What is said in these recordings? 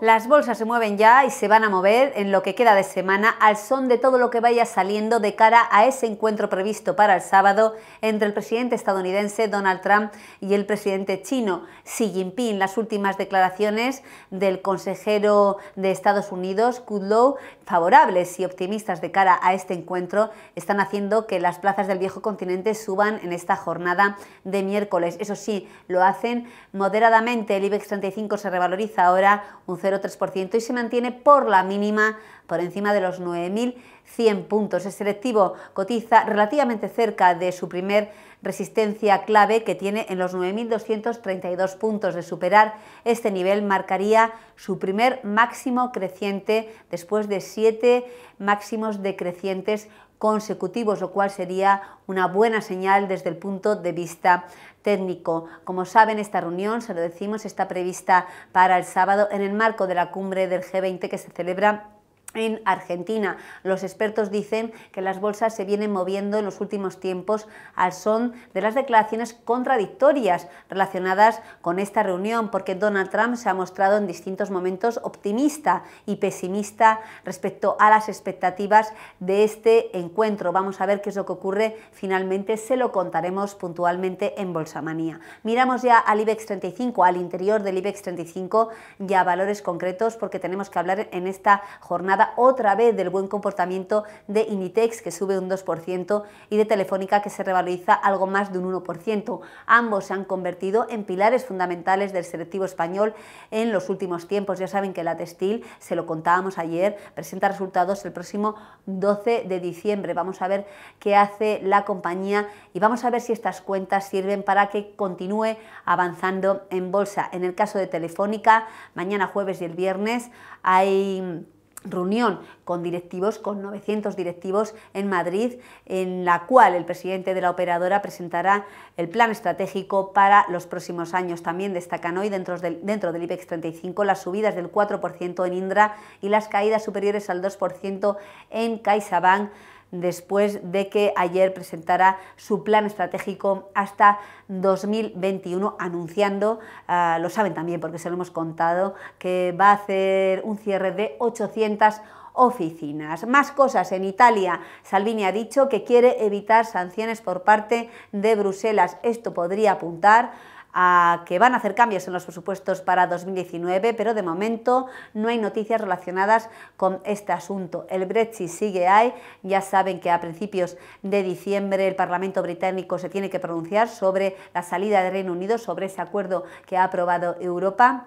Las bolsas se mueven ya y se van a mover en lo que queda de semana al son de todo lo que vaya saliendo de cara a ese encuentro previsto para el sábado entre el presidente estadounidense Donald Trump y el presidente chino Xi Jinping. Las últimas declaraciones del consejero de Estados Unidos, Kudlow, favorables y optimistas de cara a este encuentro, están haciendo que las plazas del viejo continente suban en esta jornada de miércoles. Eso sí, lo hacen moderadamente. El IBEX 35 se revaloriza ahora un 0 0,3% y se mantiene por la mínima por encima de los 9.000. 100 puntos. El selectivo cotiza relativamente cerca de su primer resistencia clave que tiene en los 9.232 puntos. De superar este nivel marcaría su primer máximo creciente después de siete máximos decrecientes consecutivos, lo cual sería una buena señal desde el punto de vista técnico. Como saben, esta reunión, se lo decimos, está prevista para el sábado en el marco de la cumbre del G20 que se celebra en Argentina, los expertos dicen que las bolsas se vienen moviendo en los últimos tiempos al son de las declaraciones contradictorias relacionadas con esta reunión, porque Donald Trump se ha mostrado en distintos momentos optimista y pesimista respecto a las expectativas de este encuentro. Vamos a ver qué es lo que ocurre finalmente, se lo contaremos puntualmente en Bolsamanía. Miramos ya al IBEX 35, al interior del IBEX 35 ya valores concretos, porque tenemos que hablar en esta jornada otra vez del buen comportamiento de Initex que sube un 2%, y de Telefónica, que se revaloriza algo más de un 1%. Ambos se han convertido en pilares fundamentales del selectivo español en los últimos tiempos. Ya saben que la textil, se lo contábamos ayer, presenta resultados el próximo 12 de diciembre. Vamos a ver qué hace la compañía y vamos a ver si estas cuentas sirven para que continúe avanzando en bolsa. En el caso de Telefónica, mañana jueves y el viernes hay reunión con directivos, con 900 directivos en Madrid, en la cual el presidente de la operadora presentará el plan estratégico para los próximos años. También destacan hoy dentro del, dentro del IBEX 35 las subidas del 4% en Indra y las caídas superiores al 2% en CaixaBank después de que ayer presentara su plan estratégico hasta 2021, anunciando, ah, lo saben también porque se lo hemos contado, que va a hacer un cierre de 800 oficinas. Más cosas en Italia. Salvini ha dicho que quiere evitar sanciones por parte de Bruselas. Esto podría apuntar a que van a hacer cambios en los presupuestos para 2019, pero de momento no hay noticias relacionadas con este asunto. El Brexit sigue ahí, ya saben que a principios de diciembre el Parlamento británico se tiene que pronunciar sobre la salida del Reino Unido, sobre ese acuerdo que ha aprobado Europa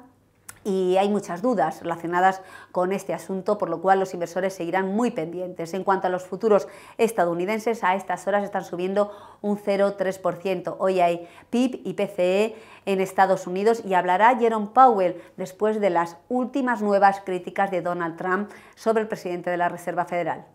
y hay muchas dudas relacionadas con este asunto, por lo cual los inversores seguirán muy pendientes. En cuanto a los futuros estadounidenses, a estas horas están subiendo un 0,3%. Hoy hay PIB y PCE en Estados Unidos y hablará Jerome Powell después de las últimas nuevas críticas de Donald Trump sobre el presidente de la Reserva Federal.